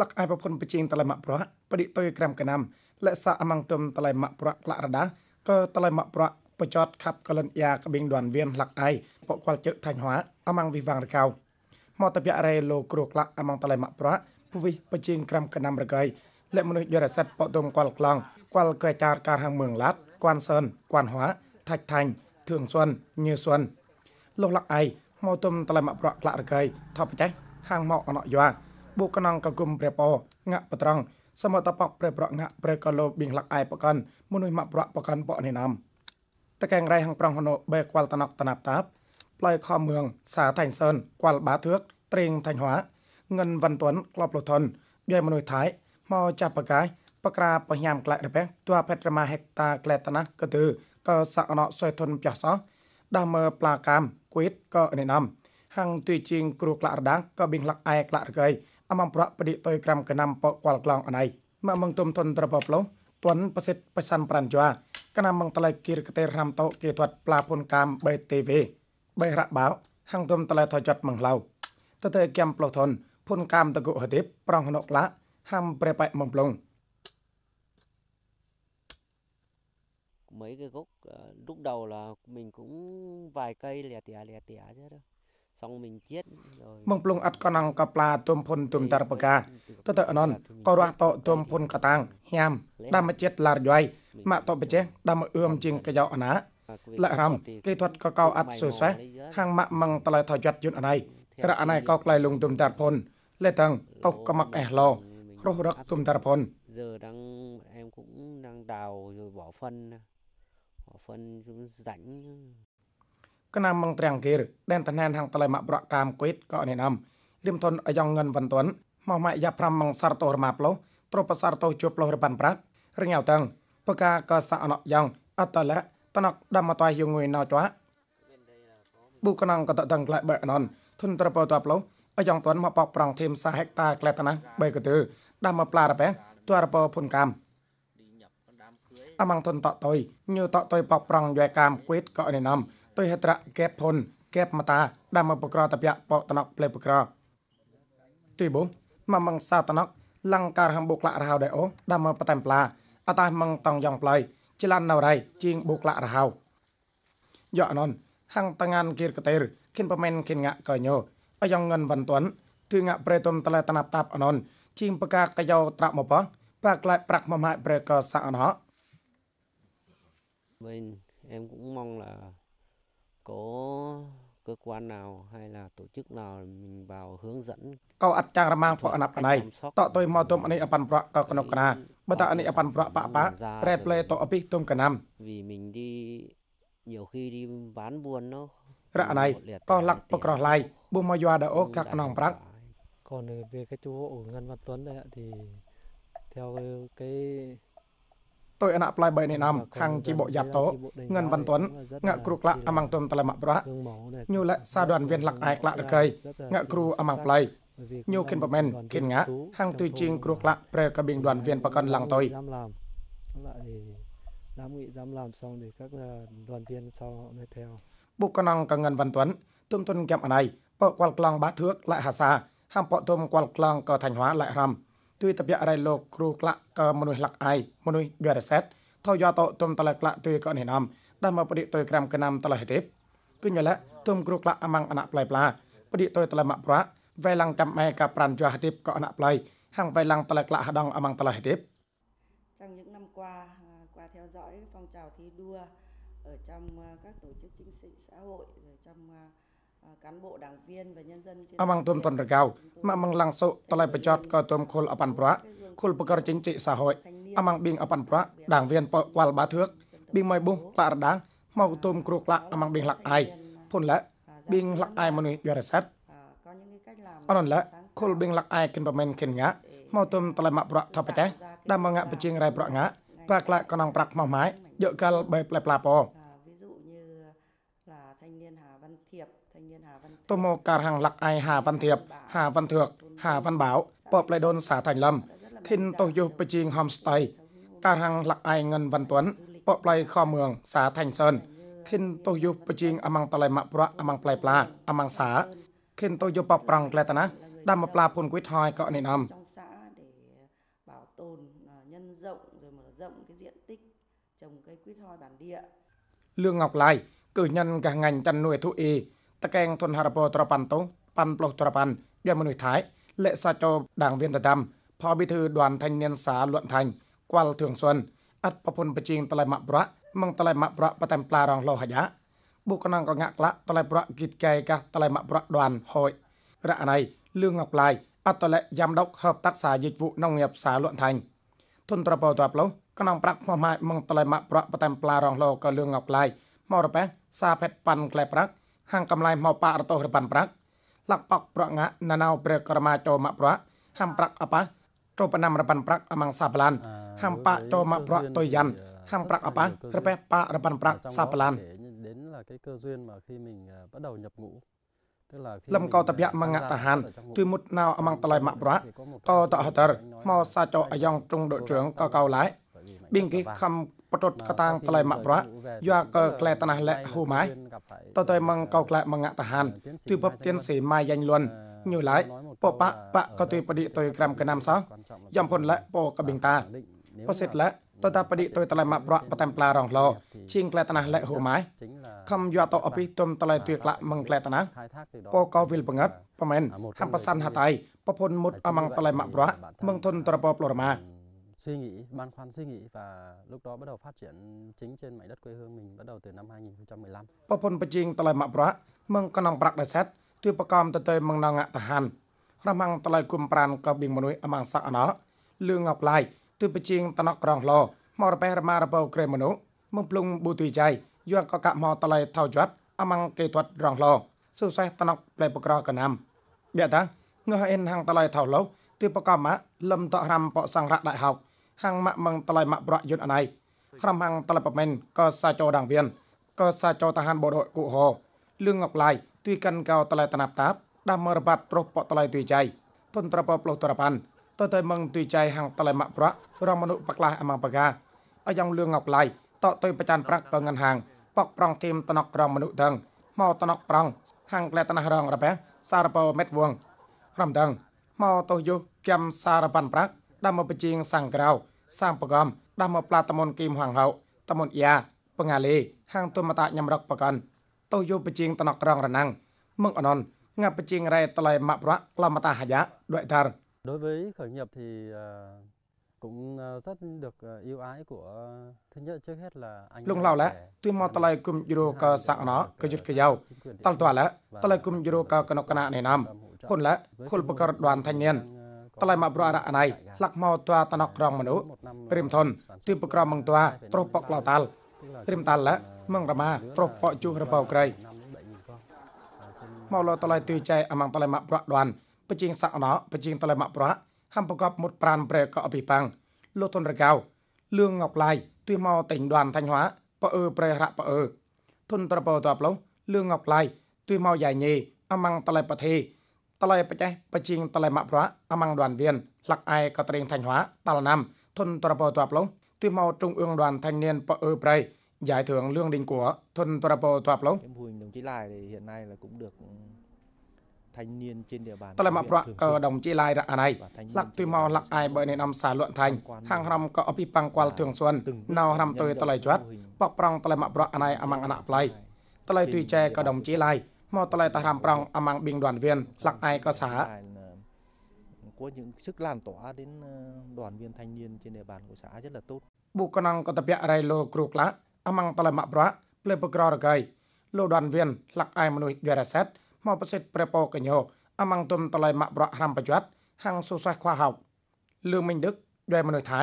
លកអាយប្រពន្ធបជាងតឡៃម៉ាក់ប្រក់បដិតុយក្រាំកណាំលក្ខសាអមងទុំតឡៃម៉ាក់ប្រក់ក្លាក់រដាក៏តឡៃម៉ាក់ប្រក់បចតខាប់កលិនយ៉ាក្បៀងឌွန်វៀនលកអាយបកខ្វល់ជើថាញ់ហွာអមងវិវាងរកៅមកតពៈរេលោគ្រូក្លាក់អមងតឡៃម៉ាក់ប្រក់ពុវិបជាងក្រាំកណាំរកៃលក្ខមនុស្សយរសិទ្ធបតុមកលក្លងកលកែចារការហាងមឿងឡាត់គួនសិនគួនហွာថាច់ថាញ់ធឿងសុនញឺសុនលោកលកអាយមកទុំតឡៃម៉ាក់ប្រក់ក្លាក់រកៃថបចេះហាងមកអណក់យ៉ាបុកកណងកគុំព្រះពោងាក់បត្រង់សមតបកព្រះប្រងាក់ព្រះកលោបៀងលាក់ឯបកនមុននុយម៉ាក់ប្រប្រកនបកនេះណាំតកែងរៃហងប្រងហណូបេខ្វល់តណកតណាប់តាបផ្លៃខំមឿងសាថៃសនខ្វល់បាធឿកត្រេងថៃ hóa ងិនវ៉ាន់ទុនក្លបលុធនបៀមនុយថៃមកចាប់បកាយបក្រាបញ្ញាមក្លែករបេទួផេតរមាហិកតាក្លែតណាក៏ទឺក៏សកណកសុយធនផ្ចោះសោះដាស់មើផ្លាកាមគួយតក៏នេះណាំហាងទុយជីងគ្រូក្លាក់រដាងក៏បៀងលាក់ឯក្លាក់រកៃអមំប្រប្រតិតយក្រាំកណាំបកលក្លងអណៃមកមងទុំទុនត្រពប្លោទុនប្រសិទ្ធប្រសានប្រានជាកណាំមងតឡៃគិរកទេរាំតោគេទាត់ផ្លាពុនកាមបេទេវេបេរៈបោហងទុំតឡៃថយចាត់មងឡៅតតេគៀមប្លោធនពុនកាមតកុហទេប្រងហនុកឡាហាំប្រេបៃមងប្លង mấy cái gốc lúc đầu là mình cũng vài cây lẻ tẻ lẻ tẻ chứ đâu សងមីងជាតិបងប្លងអត់កណងកប្លាទុំភុនទុំតារបកាតតអណនក៏រះតទុំភុនកតាំងញាំដាមជាតិឡារយយម៉ាក់តបចេះដាមអឿមជាងកយោអណាលករំគេធាត់កកោអត់សុសេះហាងម៉ាក់មងតឡៃថយត់យុនអណៃរអណៃកោក្លៃលងទុំតារភុនលេតងកោកមកអេះឡោរស់រកទុំតារភុន giờ đang em cũng đang đào rồi bỏ phân bỏ phân rãnh ណាមងត្រាំងគៀរដែនតណានហាងតឡៃម៉ាក់ប្រក់កាមកេតក៏នេះណាំរៀមធនអយ៉ងងិនវ៉ាន់ទុនមកម៉ាក់យ៉ាប្រាំមងសារតោរម៉ាប្លោត្រពសារតោជួបប្លោរប៉ាន់ប្រាក់រងៅតឹងបកាក៏សាអណយ៉ងអតឡៈតណកដាំមកតៃយងុយណោចវ៉ាបុកណងក៏តតឹងក្លែបែអណនធុនត្រពតប្លោអយ៉ងទុនមកបកប្រងធៀមសាហិកតាក្លែតណាបែកទៅដាំមកប្លារប៉ែទួរពភុនកម្មអមងទុនតតយញូតតយបកប្រងយែកាមគួយក៏នេះណាំទុយហត្រកែផុនកែបមតាដាមបក្រតពៈបតណកផ្លេបក្រទីបូមមងសាតណកលង្ការហំបុក្លៈរហៅដែរអូដាមបតែមផ្លាអតាមងតងយ៉ងផ្លៃចិលានណៅរៃជាងបុក្លៈរហៅយកអននហាំងតងានគិរកតេរគិនប្រមែនគិនងាក់កញោអយ៉ងងិនវ៉ាន់ទាន់គឺងាក់ប្រេតុំតឡែតណាប់តាប់អននជាងបកាកយោត្រាប់មកបងបាក់ក្លែប្រាក់មកម៉ាយប្រេកសាអនហ mình em cũng mong là có cơ quan nào hay là tổ chức nào mình vào hướng dẫn câu ắt trang ra mang phọ anh ập này tọ tôi mò tôm anh ấy ập bọ cơ con kana bơ tạ anh ấy ập bọ bạ bạ red play tọ ập tôm cả năm vì mình đi nhiều khi đi bán buồn nó ra này có lắc bọc rò lại bu mò doa đỡ các nòng bạc còn về cái chú ở ngân văn tuấn đấy thì theo cái tôi ăn apply bảy này năm hàng chi bộ giáp tố ngân văn tuấn ngạ cru lạ amang tuần tala mập ra nhiều lệ sa đoàn viên lạc ai lạ được cây ngạ cru amang play nhiều kiên bờ men kiên ngã hàng tuy chiên cru lạ pre cả bình đoàn viên bà con làng tôi dám nghĩ dám làm xong để các ờ, đoàn viên sau mới theo bộ con năng cả ngân văn tuấn tôm tuân kẹm ở này bộ quạt long bát thước lại hà sa hàng bộ tôm quạt long cờ thành hóa lại rằm tuy tập giả rai lô kru klạ lạc ai mô nuôi bia rà xét thao do tổ tùm tà lạc lạ tuy cơ nề nằm đà mà bụi tôi kram nam tà lạc tiếp cứ nhớ lẽ tùm kru amang à anak à play pla bụi tôi tà lạc mạ bra vay lăng chăm mẹ cà pran cho tiếp cơ anak play hàng vay lăng tà lạc lạ hà amang à tà lạc tiếp trong những năm qua qua theo dõi phong trào thi đua ở trong các tổ chức chính trị xã hội rồi trong អាម៉ងទុំតនរកៅម៉ាក់ម៉ងឡាំងសុតឡៃបចតក៏ទុំខុលអប៉ាន់ប្រាក់ខុលបកករចិញ្ចិសាហុយអាម៉ងបៀងអប៉ាន់ប្រាក់ដាងវៀនប៉វ៉ាល់បាធឿកបៀងម៉ៃបុះឡារដាងមកទុំគ្រូក្លាក់អាម៉ងបៀងឡាក់អៃភុនឡាបៀងឡាក់អៃមនុយយរសាត់អរនឡាខុលបៀងឡាក់អៃគិនប្រមែនគិនងាមកទុំតឡៃម៉ាក់ប្រាក់ថបតេដាមងងាបជាងរៃប្រាក់ងាប៉ាក្លាក់កណងប្រាក់មកម៉ៃយកកលបែប្លែប្លាប៉ោ tô Tomo Cà hàng Lạc Ai Hà Văn Thiệp, Hà Văn Thược, Hà Văn Bảo, Bộp Lê Đôn Xã Thành Lâm, Kinh Tô Du Pê Chiên Homestay, Cà hàng Lạc Ai Ngân Văn Tuấn, Bộp Lê Kho Mường, Xã Thành Sơn, Kinh Tô Du Pê Chiên Amang Tà Lê Mạ Bra, Amang Play Pla, Amang Xã, Kinh Tô Du Bọc Prang Lê Tà Ná, Đà Mập La Phun Quýt Hoi Cọ Nền à, à, Âm. Lương Ngọc Lai, cử nhân cả ngành chăn nuôi thú y, takeng thun harapo trapan to pan ploh trapan dân mình thái lệ sa cho đảng viên tam phó bí thư đoàn thanh niên xã luận thành qual thường xuân ắt pa phun pa chiên tlai mạ bra mong tlai mạ bra pa tem pla rong lo hà giá bộ con năng có ngạc lạ tlai bra kịt kè cả tlai mạ bra đoàn hội rạ này lương ngọc lai ắt tlai giám đốc hợp tác xã dịch vụ nông nghiệp xã luận thành thôn tra po tạp lâu con năng brak hoa mai mong tlai mạ bra pa tem pla rong lo có lương ngọc lai mò rập sa phết pan klep brak ហាងកំឡៃមកប៉រតោរប៉ាន់ប្រាក់លកបកប្រងាណាណៅព្រះក្រមាចោមកប្រហាំប្រាក់អបាចោបណាំរប៉ាន់ប្រាក់អមងសាប្លានហាំប៉ចោមកប្រតុយយ៉ាន់ហាំប្រាក់អបារប៉ប៉រប៉ាន់ប្រាក់សាប្លាន đến là cái cơ duyên mà khi mình bắt đầu nhập ngũ lâm có tập dạng mang ngạ tà hàn tuy một nào mang tà lại mạ bra có tạ hạt tờ mò xa cho ai dòng trung đội trưởng có cao lái biên ký khăm bắt trột có tang tà lại mạ bra doa cờ kle tà nà lẹ hù mái tờ tờ mang cao kle mang ngạ tà hàn tuy bập tiên sĩ mai danh luân như lái bộ bạ bạ có tuy bà đi tôi gram cơ nam sao dòng phun lẹ bộ cả bình ta bộ xịt lẹ tôi ta bà đi tôi tà lại mạ bra bà tèm pla rong lò chiên kle tà nà lẹ hù mái ខំយតអពីទុំតឡៃទឿក្លាក់មងក្លែតណាពកវិលបង្ងាត់ប្រមែនហំបសាន់ហតៃប្រពន្ធមុតអមងតឡៃម៉ាក់ប្រាក់មងធនត្រពប្លរម៉ា suy nghĩ băn khoăn suy nghĩ và lúc đó bắt đầu phát triển chính trên mảnh đất quê hương mình bắt đầu từ năm 2015. ប្រពន្ធបជាងតឡៃម៉ាក់ប្រាក់មងកណងប្រាក់ដែលសាត់ទឿប្រកំតទៅមងណងតហានរមងតឡៃគុំប្រានកបៀងមនុយអមងសាក់អណោលឿងអប្លាយទឿបជាងតណកក្រងឡមរបេរម៉ារបោក្រេមនុមងភ្លុងប៊ូទុយចៃយងកកមកតឡៃថោជាត់អមងកេទាត់រងឡោសុសេះតណកប្លែបក្រកណាំបៀតាងើអិនហាងតឡៃថោឡោទីបកម៉ាលឹមតរំបកសង្រៈដៃហោកហាងម៉ាក់មងតឡៃម៉ាក់ប្រយុនអណៃក្រុមហាងតឡៃប្រមែនក៏សាចោដាងវៀនក៏សាចោតាហានបរកុហោលឿងងកឡៃទួយកាន់កោតឡៃតណាប់តាបដាំមរប័តប្រុសបកតឡៃទួយចៃទុនត្រពប្លុះតរបានតតៃមងទួយចៃហាងតឡៃម៉ាក់ប្ររមនុបក្លាអមងបកាអយ៉ាងលឿងងកឡៃតតៃប្រចានប្រាក់តងងហាងបកប្រងទីមតណក្រមមនុស្សដឹងមកតណប្រងហាំងក្លែតណះរងរបះសារពោមេតវងរំដឹងមកទោយុគំសារបានប្រាក់ដាំមកបជាងសង្ក្រៅសាមបកំដាំមកផ្លាតមនគីមហងហៅ តមនយ៉ាបងាលេហាំងទុំតាញ៉ាំរកបកាន់ទោយុបជាងតណក្រង រណាំងមឹងអណនងាប់បជាងរ៉ែតឡៃម៉ាក់ប្រាក់ក្លមតាហយ៉ាដូចតារ Đối với khởi nghiệp thì uh... cũng rất được yêu ái của thứ nhất trước hết là anh Lung lao lẽ tuy mò tলাই kum yuro ka sa nó cơ yut ka yau tal tòa lẽ tলাই kum yuro ka ka nokana này nam khôn lẽ khôn bờ cờ đoàn thanh niên tলাই mà bra ra này lạc mò tòa ta nọc rong manu rim thon tuy bờ cờ mong tòa tro pok lao tal rim tal lẽ mong rama tro pok chu ra bao krai mò lo tলাই tuy chạy amang tলাই mà bra đoàn បជាងសាក់ណោបជាងតលែមប្រៈ hầm bọc gặp một bàn bè cọ bị bằng, lô thôn rào, lương ngọc lai, tuy mò tỉnh đoàn thanh hóa, bọ ơ bè hạ bọ ơ. Thôn tờ bò tọp lông, lương ngọc lai, tuy mò dài nhì, âm măng tà lại bà thê, tà lại bà cháy, bà chinh tà lại mạp hóa, âm măng đoàn viên, lạc ai cọ tình thanh hóa, tà là nam, thôn tờ bò tọp lông, tuy mò trung ương đoàn thanh niên bọ ơ bè, giải thưởng lương đình của thôn tờ bò tọp lông. hiện nay là cũng được Tôi là mạng prạ cờ đồng chí lai rạng à này. Lạc tuy mò lạc ai bởi nên ông xà luận thành. Hàng năm có ấp băng qua thường xuân. Nào năm tôi tôi lại chuát. Bọc prong tôi là mạng prạ này amang anak play. Tôi lại à à tùy che cờ đồng chí lai. Mò tôi lại ta làm prong amang bình đoàn viên. Lạc ai cơ xã có những sức lan tỏa đến ờ, đoàn viên thanh niên trên địa bàn của xã rất là tốt. Bộ con năng có tập bia rai lô kruk lá, amang tala mạ bra, ple bơ gro gai, lô đoàn viên lạc ai mà nuôi bia ra xét, មកប្រសិទ្ធព្រះពកញ្ញោអមងទុំតឡៃម៉ាក់ប្រក់ហាំបច្ច័តហាំងសូសាខ្វះហោកលឿងមិញដឹកដែលមនុស្សថៃ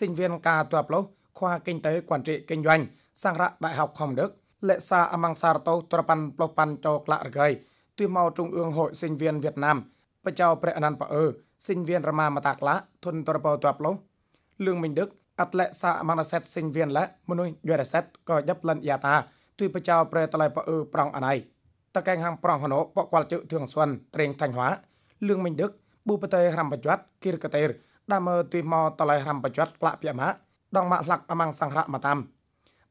សិញវៀនការទ័ពលោខ្វះគិញទៅគន់ជិគិញយ៉ាញ់សង្រៈ đại học ខំដឹកលេសាអមងសារតោត្រប៉ាន់ប្លុះប៉ាន់ចោក្លាក់រកៃទិមកជុងអឿងហុយសិញវៀនវៀតណាមបចៅព្រះអនន្តប៉អឺសិញវៀនរមាមតាក្លាធុនត្រពោទ័ពលោលឿងមិញដឹកអត្លេសាអមងសេតសិញវៀនលមនុស្សយរសេតក៏យ៉ាប់លិនយ៉ាតាទិបចៅព្រះតឡៃប៉អឺប្រងអណៃតកែងហាំប្រងហណូបកវលជឹកធឿងសុនត្រេងថាញ់ហွာលឿងមិញដឹកប៊ូបតេហាំបច្ច័តគិរកតេរដាមើទុយម៉ោតឡៃហាំបច្ច័តក្លាក់ពីម៉ាដងម៉ាក់ឡាក់អម៉ាំងសង្ហរមតាម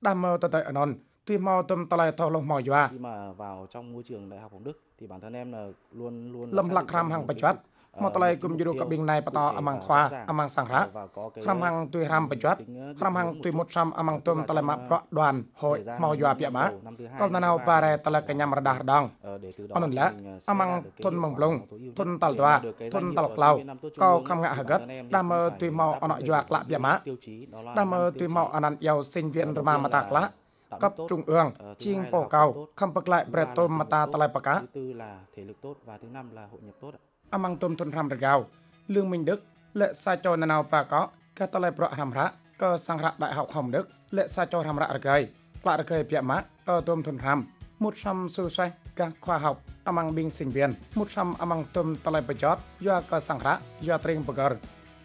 ដាមើតតៃអណនទុយម៉ោទំតឡៃថោលុះម៉ោយវ៉ា Khi mà vào trong môi trường đại học Hồng Đức thì bản thân em là luôn luôn លំឡាក់ក្រាំហាំបច្ច័តមកតឡៃគុំយូរកបិងណៃបតអមងខ្វាអមងសង្រៈក្រមហងទុយរាំបច្ចត់ក្រមហងទុយមុតសំអមងទុំតឡៃមកប្រក់ដានហូចមកយោអាពាបាកលណៅប៉ារ៉ែតឡៃកញ្ញាំរដាស់ដងអនុឡាអមងទុនមងប្លងទុនតលដាទុនតលក្លៅកោខំងហកតដាំទុយមកអណយោអាក្លាក់ពាបាដាំទុយមកអណន្តយោសិញវៀនរមាមតាក្លាកັບជុងអឿងជាងបោកៅខំបក្លាយប្រេតតមតាតឡៃបកា amang tom ton ram ragao លឿងមិញដឹកលាក់សាចោណណៅប៉ាកោកាតឡៃប្រក់រាំរៈក៏សង្រៈដៃហៅខំដឹកលាក់សាចោរាំរៈរកៃផ្លាក់រកៃពាក់ម៉ាក់ក៏ទុំធនរាំមុតឆំស៊ូសៃកាខ្វះហប់អមងប៊ីងសិងវៀនមុតឆំអមងទុំតឡៃបចតយោក៏សង្រៈយោត្រេងបកល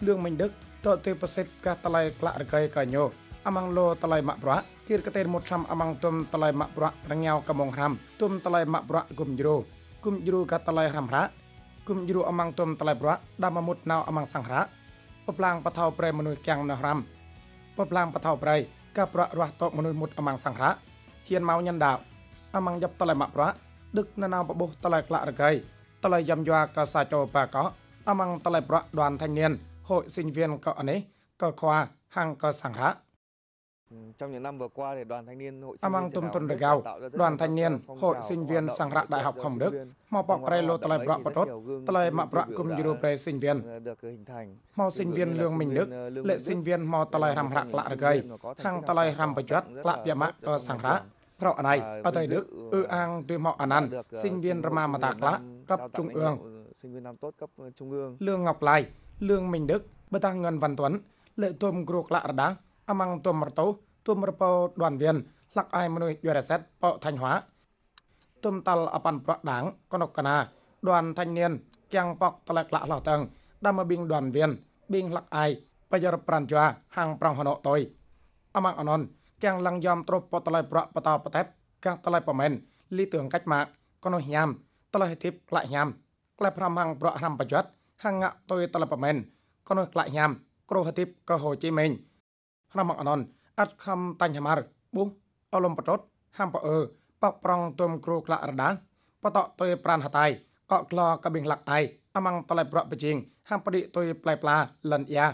លឿងមិញដឹកតទៅប្រសិទ្ធកាតឡៃក្លាក់រកៃកាញោអមងលោតឡៃម៉ាក់ប្រាក់គៀរកតេមុតឆំអមងទុំតឡៃម៉ាក់ប្រាក់រងៅកំងរាំទុំតឡៃម៉ាក់ប្រាក់គុំយូគុំយូកាតឡៃរាំរៈគុំយូរអម៉ាំងទុំតឡៃប្រដាំមុតណៅអម៉ាំងសង្ហរៈពប្លាងបថោប្រៃមនុស្សទាំងណរ៉ាំពប្លាងបថោប្រៃកាប្ររះតមនុស្សមុតអម៉ាំងសង្ហរៈហ៊ានមកញ៉ាន់ដាវអម៉ាំងយ៉ាប់តឡៃម៉ាក់ប្រដឹកណណៅបបុះតឡៃក្លាក់រកៃតឡៃយ៉ាំយ៉ាកសាចោបាកោអម៉ាំងតឡៃប្រដានថាញៀនហូស៊ីនវៀនកោអានេះកោខ្វាហាងកោសង្ហរៈ Ừ, trong những năm vừa qua thì đoàn thanh niên hội sinh viên Tum Tun Regao, đoàn thanh niên hội sinh viên sang rạc đại học Hồng Đức, mò bọc Prelo Tlai Brọ Bọt Rốt, Tlai Mạ Brọ cùng Diro Pre sinh viên. Mò sinh viên Lương Minh Đức, lệ sinh viên mò Tlai Ram Rạc Lạ Gây, hàng Tlai Ram Bà Chuát, Lạ Bia Mạ Tờ Sang Rạc. Rõ này, ở thời Đức, ư an tuy mọ an ăn, sinh viên Rama Mà Tạc Lạ, cấp trung ương. Lương Ngọc Lai, Lương Minh Đức, bà ta Ngân Văn Tuấn, lệ tùm gruộc lạ đá, អមងទុំរតោទុំរពោដនវៀនលកអាយមនុយយរសិតបោថាញ់ហွာទុំតលអបានប្រដាងកណកណាដនថាញ់នៀនចាំងបកតលក្លឡោះតឹងដាំបិងដនវៀនបិងលកអាយបយរប្រានជាហាងប្រងហណោតុយអមងអណនចាំងឡងយំទ្រពបតលប្របតបតែបកាតលប្រមែនលីទឿងកាច់ម៉ាក់កណោះញាំតលហិធិបក្លាក់ញាំក្លែប្រមងប្រហាំបច្ច័តហាងៈតុយតលប្រមែនកណោះក្លាក់ញាំគ្រោះហិធិបកោហូជីមេញក្នុងមកអណនអត់ខំតញ្ញមារប៊ូអលំបតតហាំប៉អឺប៉ប្រងទុំគ្រូក្លាក់រដាបតតុយប្រានហតៃកកក្លកបិងឡាក់អៃអមងតឡៃប្រក់បជាងហាំបឌីតុយផ្លែផ្លាលិនយ៉ា